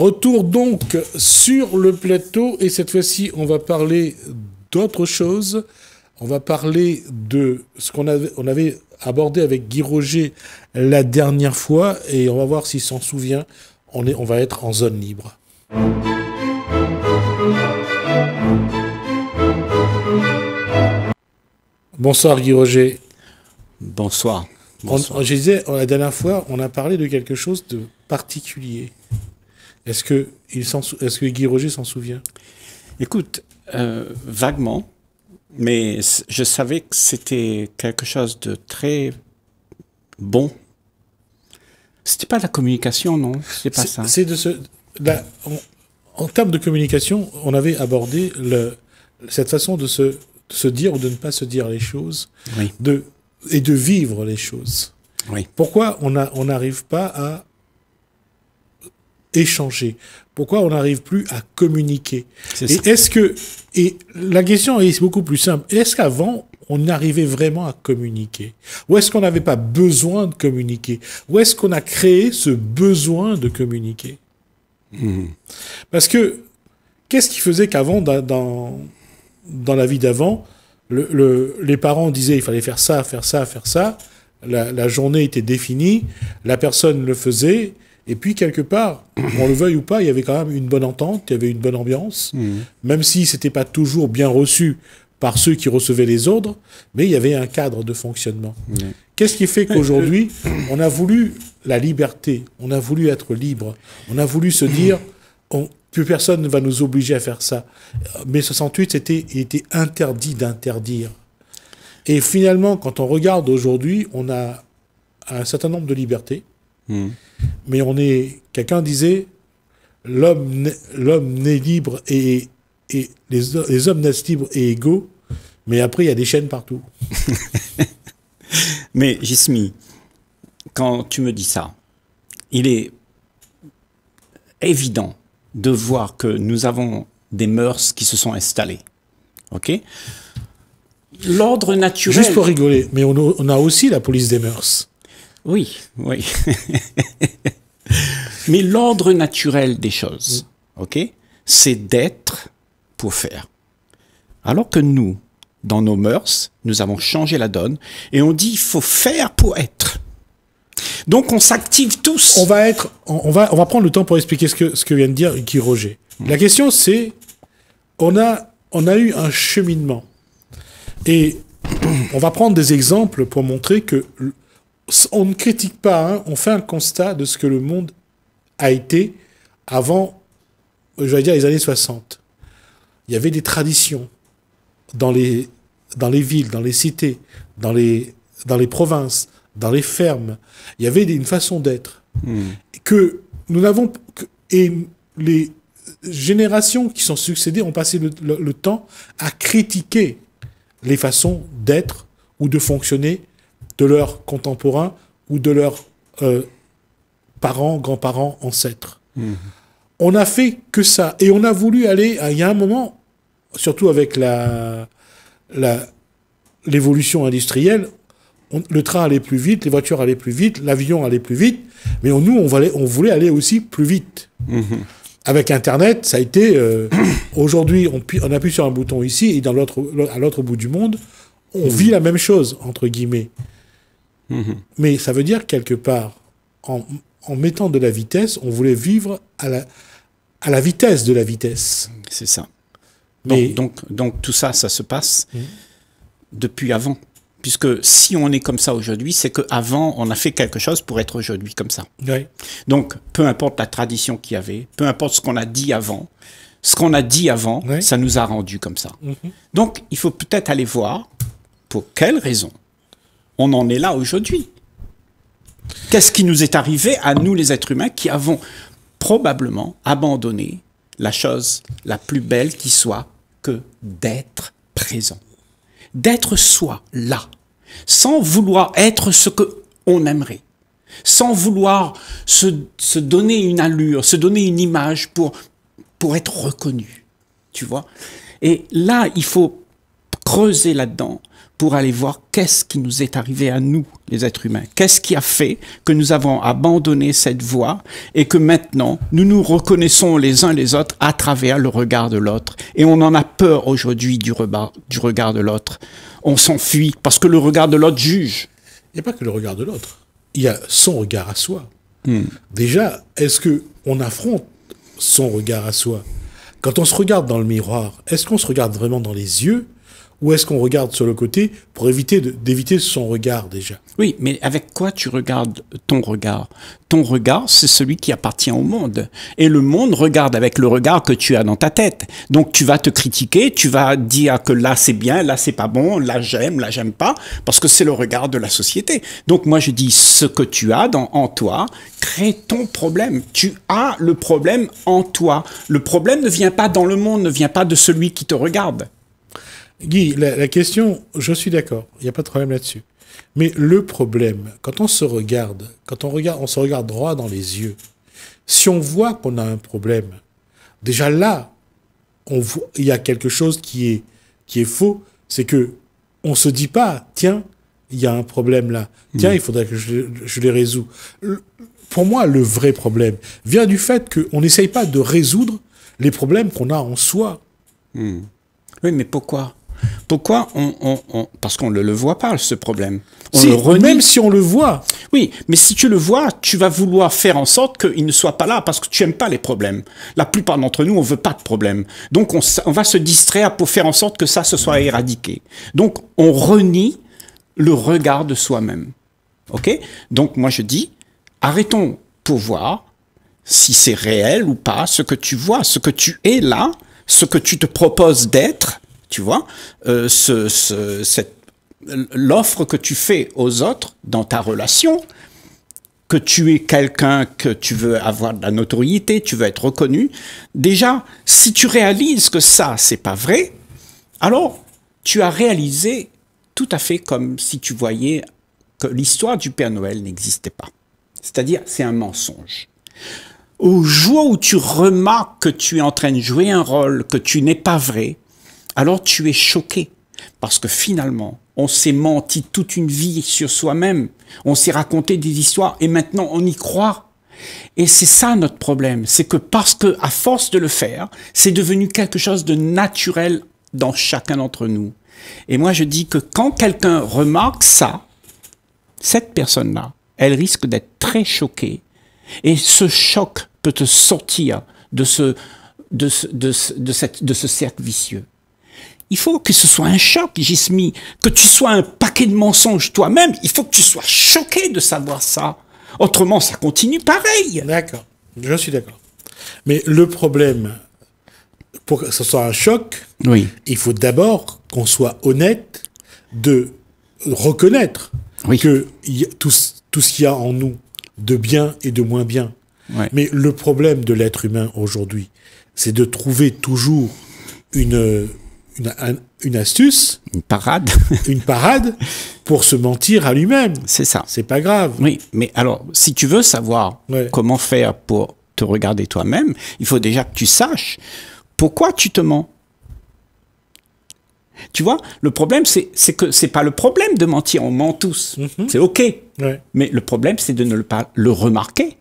Retour donc sur le plateau et cette fois-ci on va parler d'autre chose. On va parler de ce qu'on avait, abordé avec Guy Roger la dernière fois et on va voir s'il s'en souvient. On, est, on va être en zone libre. Bonsoir Guy Roger. Bonsoir. je disais, la dernière fois, on a parlé de quelque chose de particulier. Est-ce que, Guy Roger s'en souvient Écoute, euh, vaguement, mais je savais que c'était quelque chose de très bon. C'était pas la communication, non C'est pas ça. C'est de ce. en termes de communication, on avait abordé cette façon de se, dire ou de ne pas se dire les choses, de, et de vivre les choses. Pourquoi on n'arrive pas à échanger Pourquoi on n'arrive plus à communiquer Et est-ce que et la question est beaucoup plus simple. Est-ce qu'avant on arrivait vraiment à communiquer Ou est-ce qu'on n'avait pas besoin de communiquer Ou est-ce qu'on a créé ce besoin de communiquer hmm. Parce que qu'est-ce qui faisait qu'avant dans dans la vie d'avant, les parents disaient il fallait faire ça, faire ça, faire ça. La, la journée était définie, la personne le faisait, et puis, quelque part, on le veuille ou pas, il y avait quand même une bonne entente, il y avait une bonne ambiance, mmh. même si ce n'était pas toujours bien reçu par ceux qui recevaient les ordres, mais il y avait un cadre de fonctionnement. Qu'est-ce qui fait qu'aujourd'hui, on a voulu la liberté, on a voulu être libre, on a voulu se dire, que plus personne ne va nous obliger à faire ça. Euh, mais 68, il était interdit d'interdire. Et finalement, quand on regarde aujourd'hui, on a un certain nombre de libertés Hmm. Mais on est. Quelqu'un disait l'homme naît libre et, et les, les hommes naissent libres et égaux, mais après, il y a des chaînes partout. mais Jismi, quand tu me dis ça, il est évident de voir que nous avons des mœurs qui se sont installées. OK L'ordre naturel. Juste pour rigoler, mais on, on a aussi la police des mœurs. Oui, oui. Mais l'ordre naturel des choses, mm. ok, c'est d'être pour faire. Alors que nous, dans nos mœurs, nous avons changé la donne et on dit il faut faire pour être. Donc on s'active tous. On va être, on va, on va prendre le temps pour expliquer ce que ce que vient de dire Guy Roger. La mm. question c'est, on a, on a eu un cheminement et on va prendre des exemples pour montrer que on ne critique pas, hein, on fait un constat de ce que le monde a été avant, je vais dire, les années 60. Il y avait des traditions dans les, dans les villes, dans les cités, dans les, dans les provinces, dans les fermes. Il y avait une façon d'être. Hmm. Que nous n'avons. Et les générations qui sont succédées ont passé le temps à critiquer les façons d'être ou de fonctionner de leurs contemporains ou de leurs euh, parents, grands-parents, ancêtres. Mhm. On n'a fait que ça. Et on a voulu aller, il y a un moment, surtout avec la, l'évolution industrielle, le train allait plus vite, les voitures allaient plus vite, l'avion allait plus vite, mais nous, on, on voulait aller aussi plus vite. Mhm. Avec Internet, ça a été... Euh, aujourd'hui, on, on, appuie sur un bouton ici, et dans l'autre, à l'autre bout du monde, on mhm. vit la même chose, entre guillemets. Mhm. Mais ça veut dire quelque part, en, mettant de la vitesse, on voulait vivre à la, à la vitesse de la vitesse. C'est ça. Donc, donc, tout ça, ça se passe mhm. depuis avant. Puisque si on est comme ça aujourd'hui, c'est qu'avant, on a fait quelque chose pour être aujourd'hui comme ça. Donc, peu importe la tradition qu'il y avait, peu importe ce qu'on a dit avant, ce qu'on a dit avant, ça nous a rendu comme ça. Mhm. Donc, il faut peut-être aller voir pour quelles raisons on en est là aujourd'hui. Qu'est-ce qui nous est arrivé à nous les êtres humains qui avons probablement abandonné la chose la plus belle qui soit que d'être présent, d'être soi là, sans vouloir être ce que on aimerait, sans vouloir se, donner une allure, se donner une image pour pour être reconnu, tu vois. Et là, il faut creuser là-dedans, pour aller voir qu'est-ce qui nous est arrivé à nous, les êtres humains. Qu'est-ce qui a fait que nous avons abandonné cette voie et que maintenant nous nous reconnaissons les uns les autres à travers le regard de l'autre. Et on en a peur aujourd'hui du, du regard de l'autre. On s'enfuit parce que le regard de l'autre juge. Il n'y a pas que le regard de l'autre. Il y a son regard à soi. Hmm. Déjà, est-ce que on affronte son regard à soi Quand on se regarde dans le miroir, est-ce qu'on se regarde vraiment dans les yeux ou est-ce qu'on regarde sur le côté pour éviter d'éviter son regard déjà Oui, mais avec quoi tu regardes ton regard Ton regard, c'est celui qui appartient au monde. Et le monde regarde avec le regard que tu as dans ta tête. Donc tu vas te critiquer, tu vas dire que là c'est bien, là c'est pas bon, là j'aime, là j'aime pas, parce que c'est le regard de la société. Donc moi je dis ce que tu as en toi, crée ton problème. Tu as le problème en toi. Le problème ne vient pas dans le monde, ne vient pas de celui qui te regarde. Guy, la, question, je suis d'accord, il n'y a pas de problème là-dessus. Mais le problème, quand on se regarde, quand on regarde, on se regarde droit dans les yeux. Si on voit qu'on a un problème, déjà là, on il y a quelque chose qui est, qui est faux. C'est que on se dit pas, tiens, il y a un problème là. Tiens, il faudrait que je, je les résous. pour moi, le vrai problème vient du fait qu'on n'essaye pas de résoudre les problèmes qu'on a en soi. Hmm. Oui, mais pourquoi pourquoi on, parce qu'on ne le voit pas ce problème. On le renie. Même si on le voit. Oui, mais si tu le vois, tu vas vouloir faire en sorte qu'il ne soit pas là parce que tu aimes pas les problèmes. La plupart d'entre nous, on veut pas de problème. Donc on, on va se distraire pour faire en sorte que ça se soit éradiqué. Donc on renie le regard de soi-même. Ok Donc moi je dis, arrêtons pour voir si c'est réel ou pas, ce que tu vois, ce que tu es là, ce que tu te proposes d'être, tu vois, euh, l'offre que tu fais aux autres dans ta relation, que tu es quelqu'un que tu veux avoir de la notoriété, tu veux être reconnu, déjà, si tu réalises que ça, c'est pas vrai, alors tu as réalisé tout à fait comme si tu voyais que l'histoire du Père Noël n'existait pas. C'est-à-dire, c'est un mensonge. Au jour où tu remarques que tu es en train de jouer un rôle, que tu n'es pas vrai, alors tu es choqué parce que finalement, on s'est menti toute une vie sur soi-même, on s'est raconté des histoires et maintenant on y croit. Et c'est ça notre problème, c'est que parce que à force de le faire, c'est devenu quelque chose de naturel dans chacun d'entre nous. Et moi je dis que quand quelqu'un remarque ça, cette personne-là, elle risque d'être très choquée et ce choc peut te sortir de ce de de ce cercle vicieux. Il faut que ce soit un choc, Jismi, que tu sois un paquet de mensonges toi-même. Il faut que tu sois choqué de savoir ça. Autrement, ça continue pareil. D'accord, je suis d'accord. Mais le problème, pour que ce soit un choc, oui. il faut d'abord qu'on soit honnête de reconnaître que tout, ce qu'il y a en nous de bien et de moins bien. Mais le problème de l'être humain aujourd'hui, c'est de trouver toujours une une, astuce. Une parade. une parade pour se mentir à lui-même. C'est ça. C'est pas grave. Oui, mais alors, si tu veux savoir comment faire pour te regarder toi-même, il faut déjà que tu saches pourquoi tu te mens. Tu vois, le problème, c'est que c'est pas le problème de mentir, on ment tous. Mhm. C'est OK. Mais le problème, c'est de ne pas le remarquer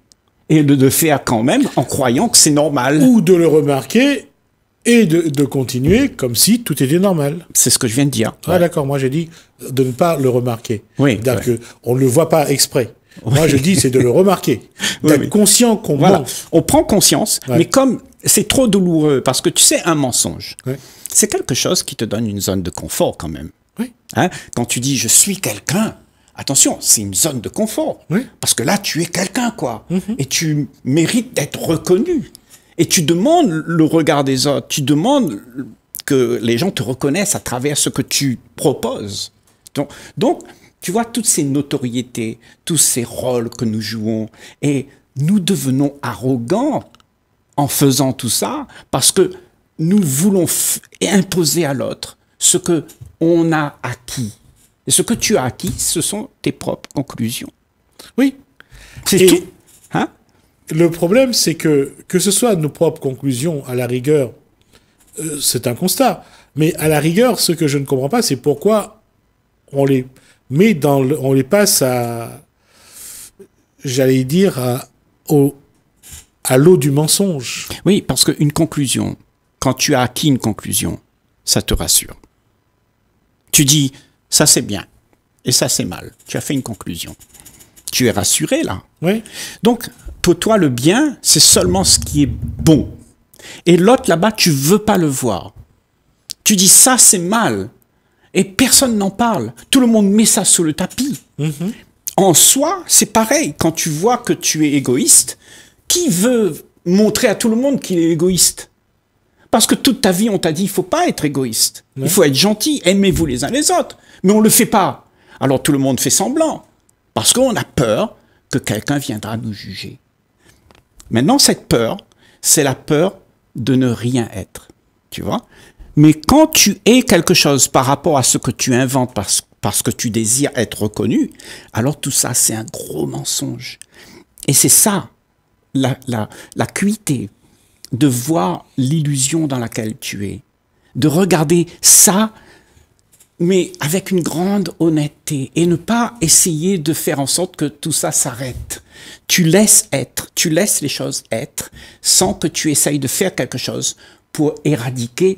et de le faire quand même en croyant que c'est normal. Ou de le remarquer et de, continuer comme si tout était normal. C'est ce que je viens de dire. Ah d'accord, moi j'ai dit de ne pas le remarquer. Oui. Que on ne le voit pas exprès. Moi je dis c'est de le remarquer. D'être conscient qu'on va. On prend conscience, mais comme c'est trop douloureux parce que tu sais un mensonge, c'est quelque chose qui te donne une zone de confort quand même. Oui. Hein? Quand tu dis je suis quelqu'un, attention, c'est une zone de confort. Parce que là, tu es quelqu'un, quoi. Mm-hmm. Et tu mérites d'être reconnu. Et tu demandes le regard des autres, tu demandes que les gens te reconnaissent à travers ce que tu proposes. Donc, tu vois, toutes ces notoriétés, tous ces rôles que nous jouons, et nous devenons arrogants en faisant tout ça parce que nous voulons imposer à l'autre ce que on a acquis. Et ce que tu as acquis, ce sont tes propres conclusions. Oui. C'est tout. Hein? le problème, c'est que, que ce soit nos propres conclusions, à la rigueur, euh, c'est un constat. Mais à la rigueur, ce que je ne comprends pas, c'est pourquoi on les met dans le, on les passe à, j'allais dire, à, à l'eau du mensonge. Oui, parce qu'une conclusion, quand tu as acquis une conclusion, ça te rassure. Tu dis, ça c'est bien, et ça c'est mal. Tu as fait une conclusion tu es rassuré là. Oui. Donc, pour toi, le bien, c'est seulement ce qui est bon. Et l'autre là-bas, tu veux pas le voir. Tu dis ça, c'est mal. Et personne n'en parle. Tout le monde met ça sous le tapis. Mm-hmm. En soi, c'est pareil. Quand tu vois que tu es égoïste, qui veut montrer à tout le monde qu'il est égoïste Parce que toute ta vie, on t'a dit, il faut pas être égoïste. Il faut être gentil, aimez-vous les uns les autres. Mais on le fait pas. Alors tout le monde fait semblant. Parce qu'on a peur que quelqu'un viendra nous juger. Maintenant, cette peur, c'est la peur de ne rien être. Tu vois Mais quand tu es quelque chose par rapport à ce que tu inventes parce, que tu désires être reconnu, alors tout ça, c'est un gros mensonge. Et c'est ça, la, la de voir l'illusion dans laquelle tu es, de regarder ça mais avec une grande honnêteté et ne pas essayer de faire en sorte que tout ça s'arrête. Tu laisses être, tu laisses les choses être sans que tu essayes de faire quelque chose pour éradiquer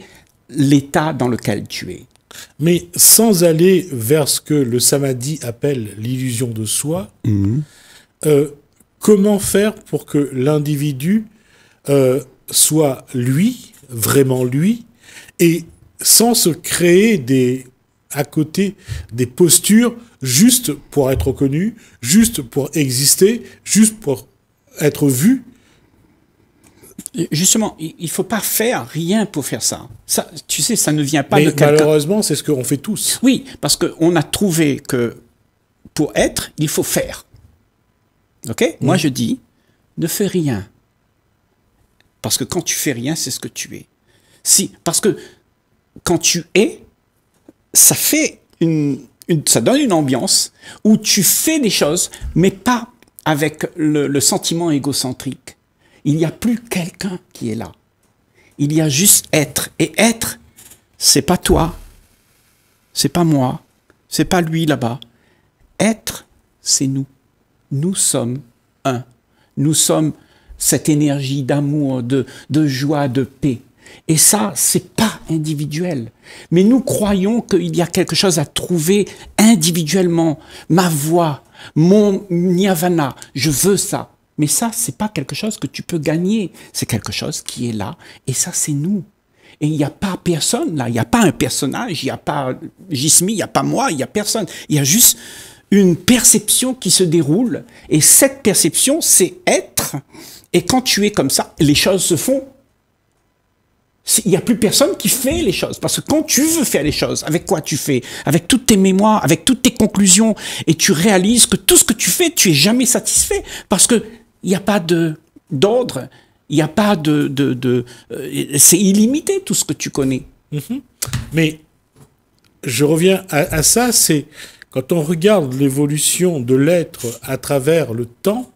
l'état dans lequel tu es. Mais sans aller vers ce que le samadhi appelle l'illusion de soi, mhm. euh, comment faire pour que l'individu euh, soit lui, vraiment lui, et sans se créer des à côté des postures juste pour être connu, juste pour exister, juste pour être vu. Justement, il ne faut pas faire rien pour faire ça. ça. Tu sais, ça ne vient pas de quelqu'un. Malheureusement, c'est ce qu'on fait tous. Oui, parce qu'on a trouvé que pour être, il faut faire. Ok mm. Moi, je dis, ne fais rien. Parce que quand tu fais rien, c'est ce que tu es. Si, parce que quand tu es, ça fait ça donne une ambiance où tu fais des choses, mais pas avec le, sentiment égocentrique. Il n'y a plus quelqu'un qui est là. Il y a juste être. Et être, c'est pas toi, c'est pas moi, c'est pas lui là-bas. Être, c'est nous. Nous sommes un. Nous sommes cette énergie d'amour, de joie, de paix. Et ça, c'est pas individuel. Mais nous croyons qu'il y a quelque chose à trouver individuellement. Ma voix, mon nirvana, je veux ça. Mais ça, c'est pas quelque chose que tu peux gagner. C'est quelque chose qui est là. Et ça, c'est nous. Et il n'y a pas personne là. Il n'y a pas un personnage. Il n'y a pas Jismi. Il n'y a pas moi. Il n'y a personne. Il y a juste une perception qui se déroule. Et cette perception, c'est être. Et quand tu es comme ça, les choses se font il n'y a plus personne qui fait les choses. Parce que quand tu veux faire les choses, avec quoi tu fais Avec toutes tes mémoires, avec toutes tes conclusions, et tu réalises que tout ce que tu fais, tu es jamais satisfait. Parce que n'y a pas d'ordre, il n'y a pas de... Euh, c'est illimité tout ce que tu connais. Mm-hmm. Mais je reviens à ça, c'est quand on regarde l'évolution de l'être à travers le temps,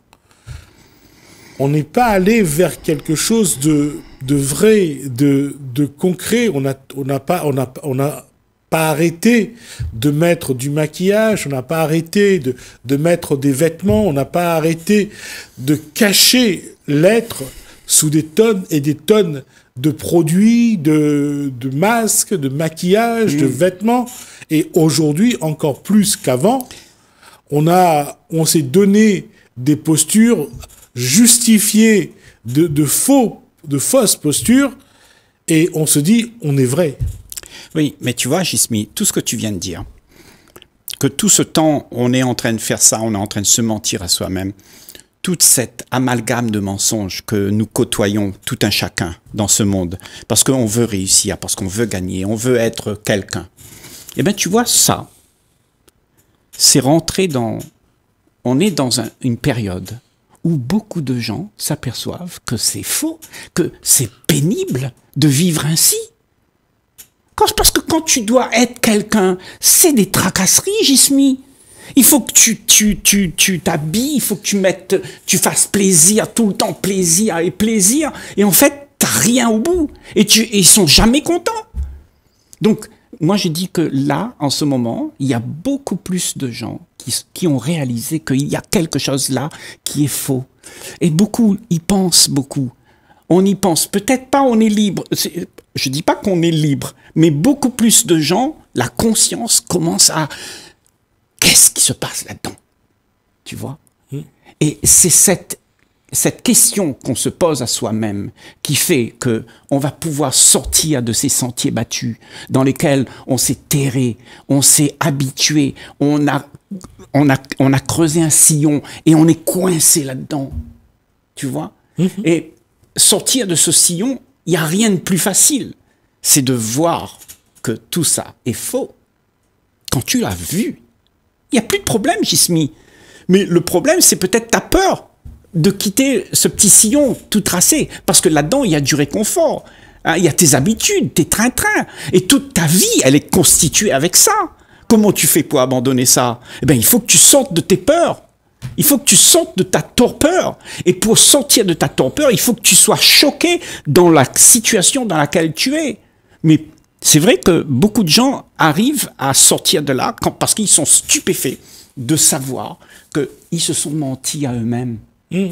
on n'est pas allé vers quelque chose de de vrai, de, de concret. On n'a on pas, on on pas arrêté de mettre du maquillage, on n'a pas arrêté de, de mettre des vêtements, on n'a pas arrêté de cacher l'être sous des tonnes et des tonnes de produits, de, de masques, de maquillage, de mm. vêtements. Et aujourd'hui, encore plus qu'avant, on, a, on s'est donné des postures justifiées de, de faux de fausses postures et on se dit on est vrai. Oui, mais tu vois, Gismi, tout ce que tu viens de dire, que tout ce temps on est en train de faire ça, on est en train de se mentir à soi-même, toute cette amalgame de mensonges que nous côtoyons tout un chacun dans ce monde, parce qu'on veut réussir, parce qu'on veut gagner, on veut être quelqu'un. Eh bien, tu vois, ça, c'est rentré dans... On est dans une période où beaucoup de gens s'aperçoivent que c'est faux, que c'est pénible de vivre ainsi. Parce que quand tu dois être quelqu'un, c'est des tracasseries, Jismi. Il faut que tu tu tu tu t'habilles, il faut que tu mettes, tu fasses plaisir tout le temps, plaisir et plaisir. Et en fait, rien au bout. Et tu et ils sont jamais contents. Donc moi, je dis que là, en ce moment, il y a beaucoup plus de gens qui, ont réalisé qu'il y a quelque chose là qui est faux. Et beaucoup y pensent beaucoup. On y pense. Peut-être pas on est libre. Je je dis pas qu'on est libre, mais beaucoup plus de gens, la conscience commence à... Qu'est-ce qui se passe là-dedans Tu vois hmm. Et c'est cette cette question qu'on se pose à soi-même, qui fait que on va pouvoir sortir de ces sentiers battus dans lesquels on s'est terré, on s'est habitué, on a, on, a, on a creusé un sillon et on est coincé là-dedans. Tu vois mhm. Et sortir de ce sillon, il n'y a rien de plus facile. C'est de voir que tout ça est faux. Quand tu l'as vu, il n'y a plus de problème, Jismi. Mais le problème, c'est peut-être ta peur de quitter ce petit sillon tout tracé, parce que là-dedans, il y a du réconfort, hein, il y a tes habitudes, tes trains-trains, et toute ta vie, elle est constituée avec ça. Comment tu fais pour abandonner ça Eh bien, il faut que tu sortes de tes peurs. Il faut que tu sortes de ta torpeur. Et pour sortir de ta torpeur, il faut que tu sois choqué dans la situation dans laquelle tu es. Mais c'est vrai que beaucoup de gens arrivent à sortir de là parce qu'ils sont stupéfaits de savoir qu'ils se sont mentis à eux-mêmes. Mmh.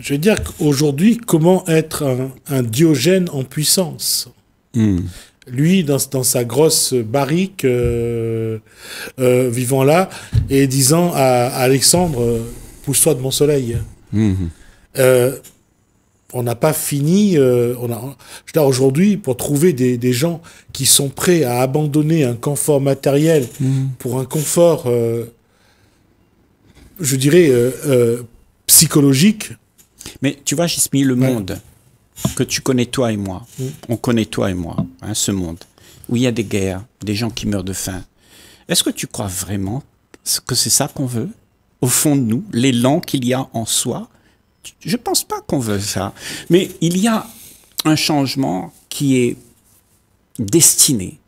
Je veux dire qu'aujourd'hui, comment être un, Diogène en puissance mmh. Lui, dans, dans, sa grosse barrique, euh, euh, vivant là, et disant à, Alexandre, pousse-toi de mon soleil. Mmh. Euh, on n'a pas fini. on a, je aujourd'hui, pour trouver des, gens qui sont prêts à abandonner un confort matériel pour un confort, je dirais, psychologique. Mais tu vois, Jismi, le monde que tu connais toi et moi, mm. on connaît toi et moi, hein, ce monde, où il y a des guerres, des gens qui meurent de faim, est-ce que tu crois vraiment que c'est ça qu'on veut Au fond de nous, l'élan qu'il y a en soi Je ne pense pas qu'on veut ça. Mais il y a un changement qui est destiné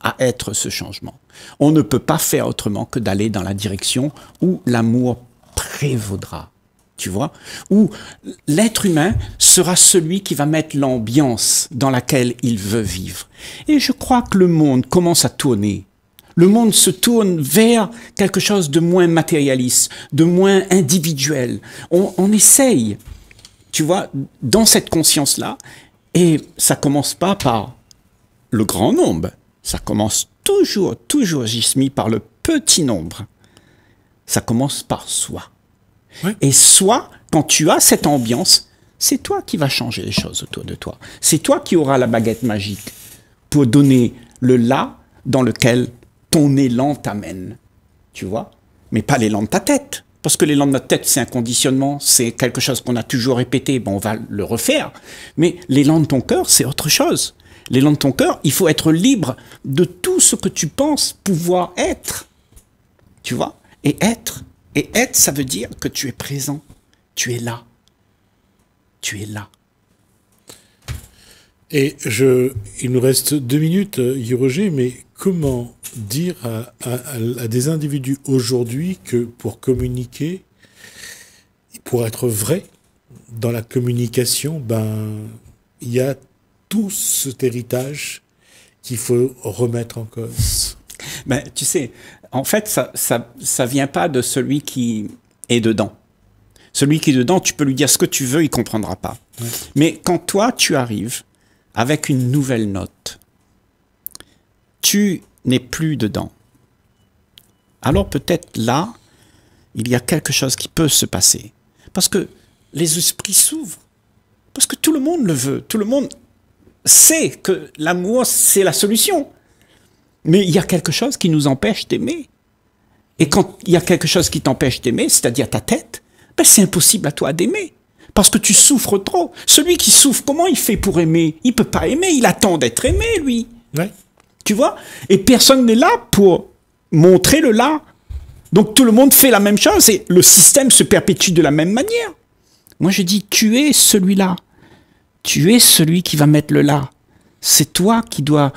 à être ce changement. On ne peut pas faire autrement que d'aller dans la direction où l'amour prévaudra tu vois, où l'être humain sera celui qui va mettre l'ambiance dans laquelle il veut vivre. Et je crois que le monde commence à tourner. Le monde se tourne vers quelque chose de moins matérialiste, de moins individuel. On, essaye, tu vois, dans cette conscience-là, et ça commence pas par le grand nombre, ça commence toujours, toujours, j'y par le petit nombre. Ça commence par soi. Et soit, quand tu as cette ambiance, c'est toi qui vas changer les choses autour de toi. C'est toi qui auras la baguette magique pour donner le là dans lequel ton élan t'amène. Tu vois Mais pas l'élan de ta tête. Parce que l'élan de notre tête, c'est un conditionnement, c'est quelque chose qu'on a toujours répété, bon, on va le refaire. Mais l'élan de ton cœur, c'est autre chose. L'élan de ton cœur, il faut être libre de tout ce que tu penses pouvoir être. Tu vois Et être, et être, ça veut dire que tu es présent, tu es là, tu es là. Et je, il nous reste deux minutes, euh, Roger, mais comment dire à, des individus aujourd'hui que pour communiquer, pour être vrai dans la communication, ben, il y a tout cet héritage qu'il faut remettre en cause. Ben, tu sais, en fait, ça, ça, vient pas de celui qui est dedans. Celui qui est dedans, tu peux lui dire ce que tu veux, il comprendra pas. Mais quand toi, tu arrives avec une nouvelle note, tu n'es plus dedans. Alors peut-être là, il y a quelque chose qui peut se passer. Parce que les esprits s'ouvrent. Parce que tout le monde le veut. Tout le monde sait que l'amour, c'est la solution. Mais il y a quelque chose qui nous empêche d'aimer. Et quand il y a quelque chose qui t'empêche d'aimer, c'est-à-dire ta tête, ben c'est impossible à toi d'aimer. Parce que tu souffres trop. Celui qui souffre, comment il fait pour aimer Il peut pas aimer, il attend d'être aimé, lui. Tu vois Et personne n'est là pour montrer le là. Donc tout le monde fait la même chose et le système se perpétue de la même manière. Moi je dis, tu es celui-là. Tu es celui qui va mettre le là. C'est toi qui dois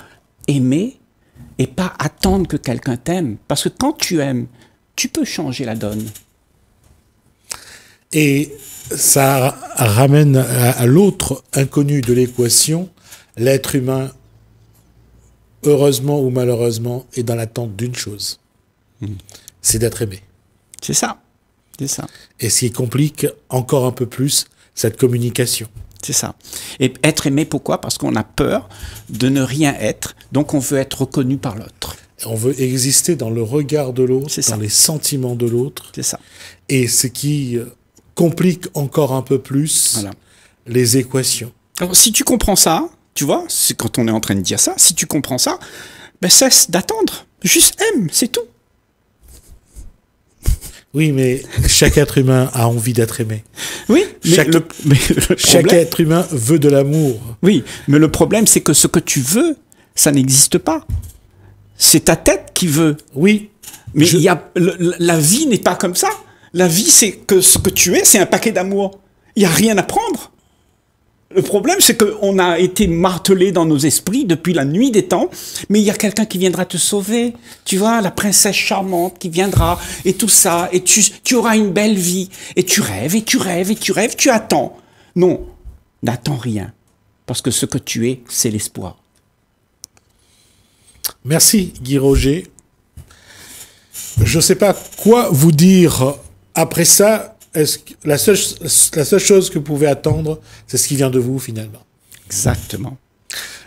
aimer et pas attendre que quelqu'un t'aime. Parce que quand tu aimes, tu peux changer la donne. Et ça ramène à, l'autre inconnu de l'équation, l'être humain, heureusement ou malheureusement, est dans l'attente d'une chose. Hmm. C'est d'être aimé. C'est ça. C'est ça. Et ce qui complique encore un peu plus cette communication. C'est ça. Et être aimé, pourquoi Parce qu'on a peur de ne rien être, donc on veut être reconnu par l'autre. On veut exister dans le regard de l'autre, dans les sentiments de l'autre. C'est ça. Et ce qui euh, complique encore un peu plus les équations. Alors, si tu comprends ça, tu vois, c'est quand on est en train de dire ça, si tu comprends ça, ben, cesse d'attendre. Juste aime, c'est tout. Oui, mais chaque être humain a envie d'être aimé. Oui, mais chaque, être humain veut de l'amour. Oui, mais le problème, c'est que ce que tu veux, ça n'existe pas. C'est ta tête qui veut. Oui. Mais il y a, la vie n'est pas comme ça. La vie, c'est que ce que tu es, c'est un paquet d'amour. Il n'y a rien à prendre. Le problème, c'est qu'on a été martelé dans nos esprits depuis la nuit des temps, mais il y a quelqu'un qui viendra te sauver. Tu vois, la princesse charmante qui viendra, et tout ça, et tu, tu auras une belle vie. Et tu rêves, et tu rêves, et tu rêves, tu attends. Non, n'attends rien, parce que ce que tu es, c'est l'espoir. Merci, Guy Roger. Je ne sais pas quoi vous dire après ça la seule, la seule chose que vous pouvez attendre, c'est ce qui vient de vous finalement. Exactement.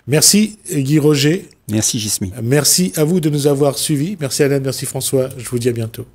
Merci Guy Roger. Merci Gismi. Merci à vous de nous avoir suivis. Merci Alain, merci François. Je vous dis à bientôt.